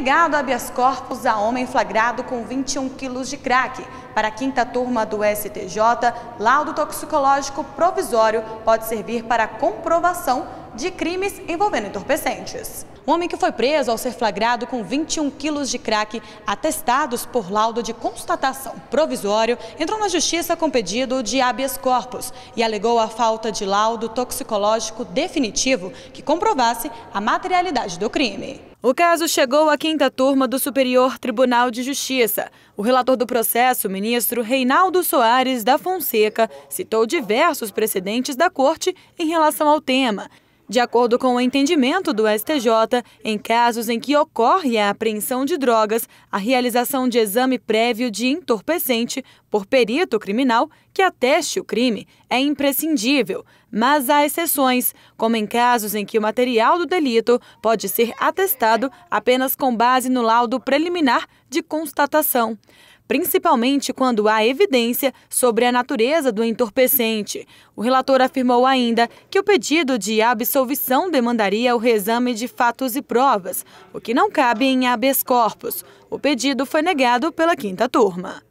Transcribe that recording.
Negado habeas corpus a homem flagrado com 21 quilos de crack. Para a quinta turma do STJ, laudo toxicológico provisório pode servir para comprovação de crimes envolvendo entorpecentes. Um homem que foi preso ao ser flagrado com 21 quilos de crack atestados por laudo de constatação provisório entrou na justiça com pedido de habeas corpus e alegou a falta de laudo toxicológico definitivo que comprovasse a materialidade do crime. O caso chegou à quinta turma do Superior Tribunal de Justiça. O relator do processo, ministro Reinaldo Soares da Fonseca, citou diversos precedentes da corte em relação ao tema. De acordo com o entendimento do STJ, em casos em que ocorre a apreensão de drogas, a realização de exame prévio de entorpecente por perito criminal que ateste o crime é imprescindível, mas há exceções, como em casos em que o material do delito pode ser atestado apenas com base no laudo preliminar de constatação principalmente quando há evidência sobre a natureza do entorpecente. O relator afirmou ainda que o pedido de absolvição demandaria o reexame de fatos e provas, o que não cabe em habeas corpus. O pedido foi negado pela quinta turma.